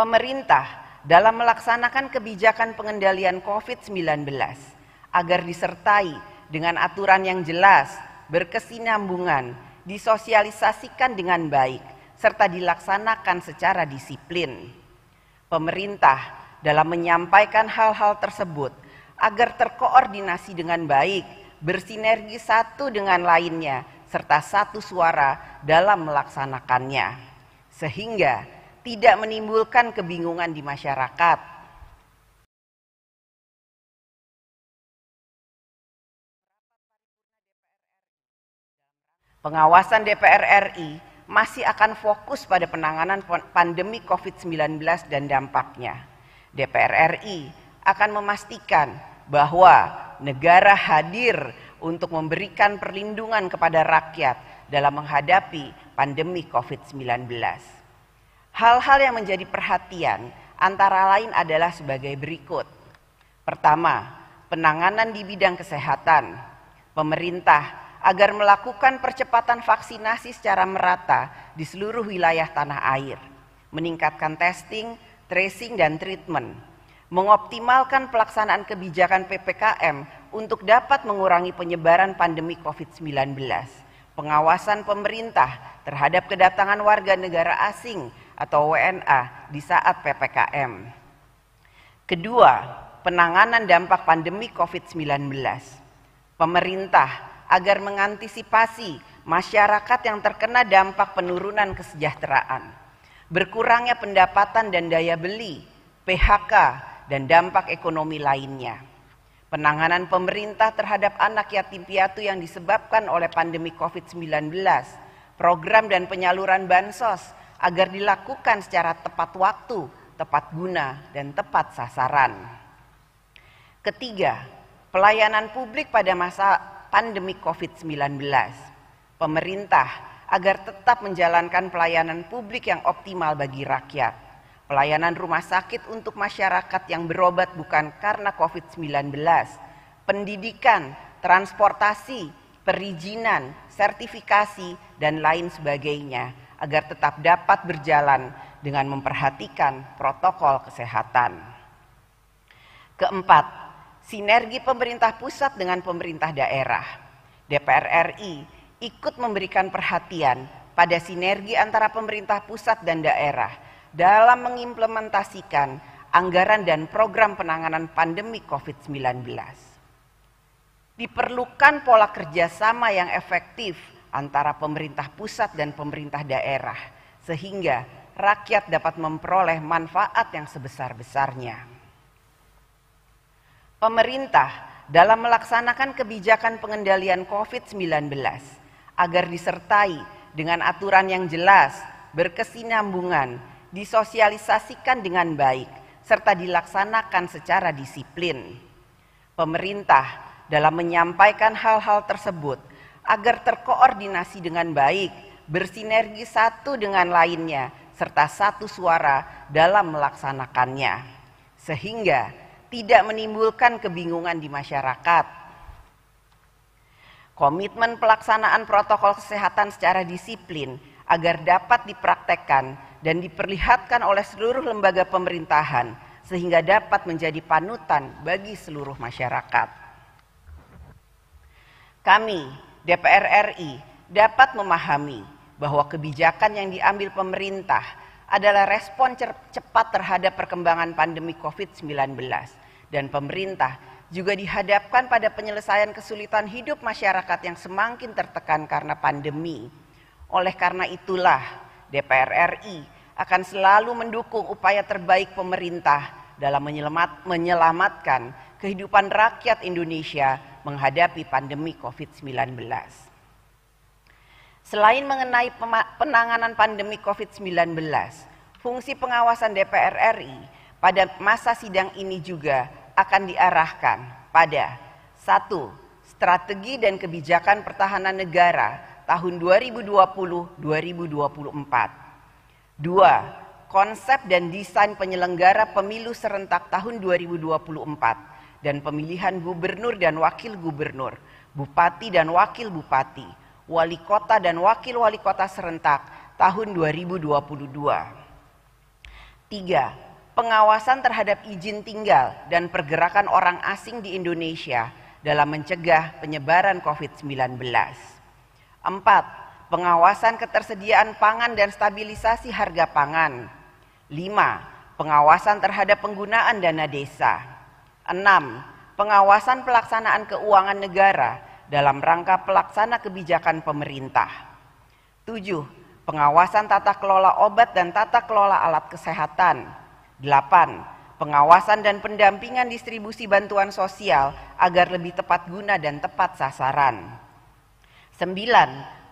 pemerintah dalam melaksanakan kebijakan pengendalian COVID-19 agar disertai dengan aturan yang jelas, berkesinambungan, disosialisasikan dengan baik, serta dilaksanakan secara disiplin. Pemerintah dalam menyampaikan hal-hal tersebut agar terkoordinasi dengan baik, bersinergi satu dengan lainnya, serta satu suara dalam melaksanakannya. Sehingga tidak menimbulkan kebingungan di masyarakat. Pengawasan DPR RI masih akan fokus pada penanganan pandemi COVID-19 dan dampaknya. DPR RI akan memastikan bahwa negara hadir untuk memberikan perlindungan kepada rakyat dalam menghadapi pandemi COVID-19. Hal-hal yang menjadi perhatian antara lain adalah sebagai berikut. Pertama, penanganan di bidang kesehatan. Pemerintah agar melakukan percepatan vaksinasi secara merata di seluruh wilayah tanah air, meningkatkan testing, tracing, dan treatment, mengoptimalkan pelaksanaan kebijakan PPKM untuk dapat mengurangi penyebaran pandemi COVID-19, pengawasan pemerintah terhadap kedatangan warga negara asing atau WNA di saat PPKM. Kedua, penanganan dampak pandemi COVID-19. Pemerintah agar mengantisipasi masyarakat yang terkena dampak penurunan kesejahteraan, berkurangnya pendapatan dan daya beli, PHK, dan dampak ekonomi lainnya. Penanganan pemerintah terhadap anak yatim piatu yang disebabkan oleh pandemi COVID-19, program dan penyaluran bansos agar dilakukan secara tepat waktu, tepat guna, dan tepat sasaran. Ketiga, pelayanan publik pada masa pandemi COVID-19. Pemerintah agar tetap menjalankan pelayanan publik yang optimal bagi rakyat. Pelayanan rumah sakit untuk masyarakat yang berobat bukan karena COVID-19, pendidikan, transportasi, perizinan, sertifikasi, dan lain sebagainya agar tetap dapat berjalan dengan memperhatikan protokol kesehatan. Keempat, sinergi pemerintah pusat dengan pemerintah daerah. DPR RI ikut memberikan perhatian pada sinergi antara pemerintah pusat dan daerah dalam mengimplementasikan anggaran dan program penanganan pandemi COVID-19. Diperlukan pola kerjasama yang efektif antara pemerintah pusat dan pemerintah daerah, sehingga rakyat dapat memperoleh manfaat yang sebesar-besarnya. Pemerintah dalam melaksanakan kebijakan pengendalian COVID-19 agar disertai dengan aturan yang jelas, berkesinambungan, disosialisasikan dengan baik, serta dilaksanakan secara disiplin. Pemerintah dalam menyampaikan hal-hal tersebut agar terkoordinasi dengan baik, bersinergi satu dengan lainnya, serta satu suara dalam melaksanakannya, sehingga tidak menimbulkan kebingungan di masyarakat. Komitmen pelaksanaan protokol kesehatan secara disiplin agar dapat dipraktekkan dan diperlihatkan oleh seluruh lembaga pemerintahan sehingga dapat menjadi panutan bagi seluruh masyarakat. Kami DPR RI dapat memahami bahwa kebijakan yang diambil pemerintah adalah respon cepat terhadap perkembangan pandemi COVID-19 dan pemerintah juga dihadapkan pada penyelesaian kesulitan hidup masyarakat yang semakin tertekan karena pandemi. Oleh karena itulah DPR RI akan selalu mendukung upaya terbaik pemerintah dalam menyelamatkan kehidupan rakyat Indonesia menghadapi pandemi COVID-19. Selain mengenai penanganan pandemi COVID-19, fungsi pengawasan DPR RI pada masa sidang ini juga akan diarahkan pada satu Strategi dan Kebijakan Pertahanan Negara tahun 2020-2024. dua Konsep dan desain penyelenggara pemilu serentak tahun 2024 dan pemilihan gubernur dan wakil gubernur, bupati dan wakil bupati, wali kota dan wakil wali kota serentak tahun 2022. Tiga, Pengawasan terhadap izin tinggal dan pergerakan orang asing di Indonesia dalam mencegah penyebaran COVID-19. Empat, Pengawasan ketersediaan pangan dan stabilisasi harga pangan. Lima, Pengawasan terhadap penggunaan dana desa. 6. Pengawasan pelaksanaan keuangan negara dalam rangka pelaksana kebijakan pemerintah. 7. Pengawasan tata kelola obat dan tata kelola alat kesehatan. 8. Pengawasan dan pendampingan distribusi bantuan sosial agar lebih tepat guna dan tepat sasaran. 9.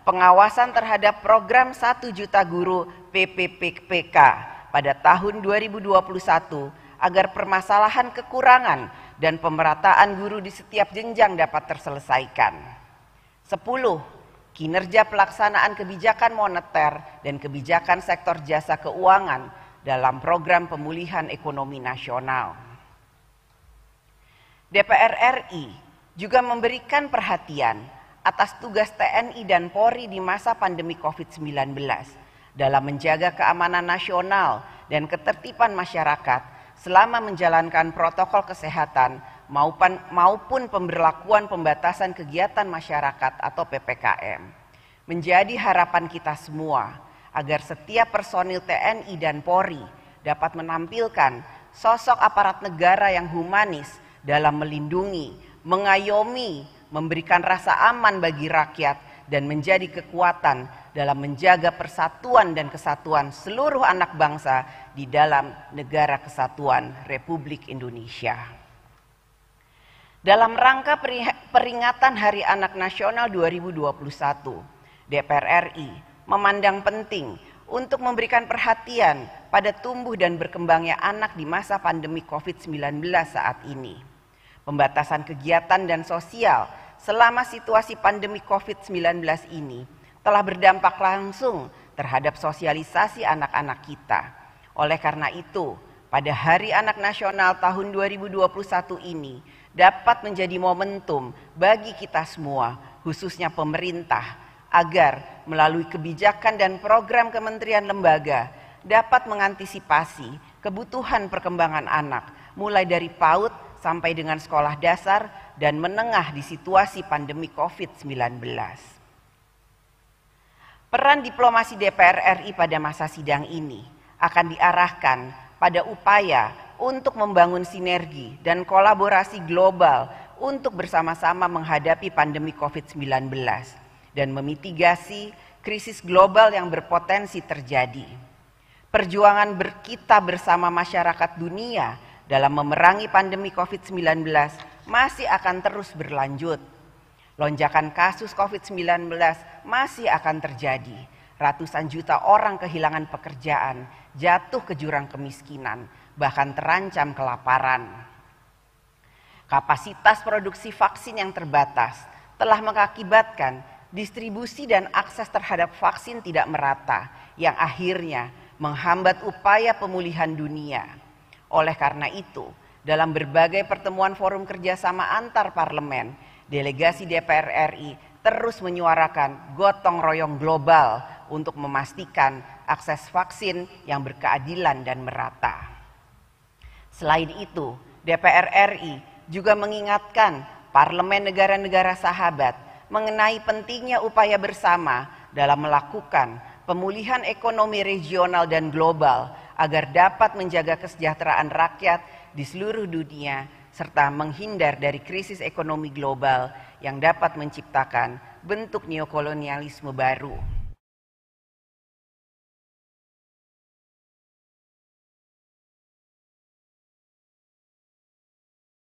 Pengawasan terhadap program 1 juta guru PPPK pada tahun 2021 agar permasalahan kekurangan dan pemerataan guru di setiap jenjang dapat terselesaikan. 10. Kinerja pelaksanaan kebijakan moneter dan kebijakan sektor jasa keuangan dalam program pemulihan ekonomi nasional. DPR RI juga memberikan perhatian atas tugas TNI dan Polri di masa pandemi COVID-19 dalam menjaga keamanan nasional dan ketertiban masyarakat selama menjalankan protokol kesehatan maupun, maupun pemberlakuan pembatasan kegiatan masyarakat atau PPKM. Menjadi harapan kita semua agar setiap personil TNI dan Polri dapat menampilkan sosok aparat negara yang humanis dalam melindungi, mengayomi, memberikan rasa aman bagi rakyat dan menjadi kekuatan dalam menjaga persatuan dan kesatuan seluruh anak bangsa di dalam negara kesatuan Republik Indonesia. Dalam rangka peringatan Hari Anak Nasional 2021, DPR RI memandang penting untuk memberikan perhatian pada tumbuh dan berkembangnya anak di masa pandemi COVID-19 saat ini. Pembatasan kegiatan dan sosial selama situasi pandemi COVID-19 ini telah berdampak langsung terhadap sosialisasi anak-anak kita. Oleh karena itu, pada Hari Anak Nasional tahun 2021 ini dapat menjadi momentum bagi kita semua, khususnya pemerintah, agar melalui kebijakan dan program kementerian lembaga dapat mengantisipasi kebutuhan perkembangan anak, mulai dari PAUD sampai dengan sekolah dasar dan menengah di situasi pandemi COVID-19. Peran diplomasi DPR RI pada masa sidang ini akan diarahkan pada upaya untuk membangun sinergi dan kolaborasi global untuk bersama-sama menghadapi pandemi COVID-19 dan memitigasi krisis global yang berpotensi terjadi. Perjuangan kita bersama masyarakat dunia dalam memerangi pandemi COVID-19 masih akan terus berlanjut. Lonjakan kasus COVID-19 masih akan terjadi. Ratusan juta orang kehilangan pekerjaan, jatuh ke jurang kemiskinan, bahkan terancam kelaparan. Kapasitas produksi vaksin yang terbatas telah mengakibatkan distribusi dan akses terhadap vaksin tidak merata, yang akhirnya menghambat upaya pemulihan dunia. Oleh karena itu, dalam berbagai pertemuan forum kerjasama antar parlemen, delegasi DPR RI terus menyuarakan gotong royong global untuk memastikan akses vaksin yang berkeadilan dan merata. Selain itu, DPR RI juga mengingatkan parlemen negara-negara sahabat mengenai pentingnya upaya bersama dalam melakukan pemulihan ekonomi regional dan global agar dapat menjaga kesejahteraan rakyat di seluruh dunia serta menghindar dari krisis ekonomi global yang dapat menciptakan bentuk neokolonialisme baru.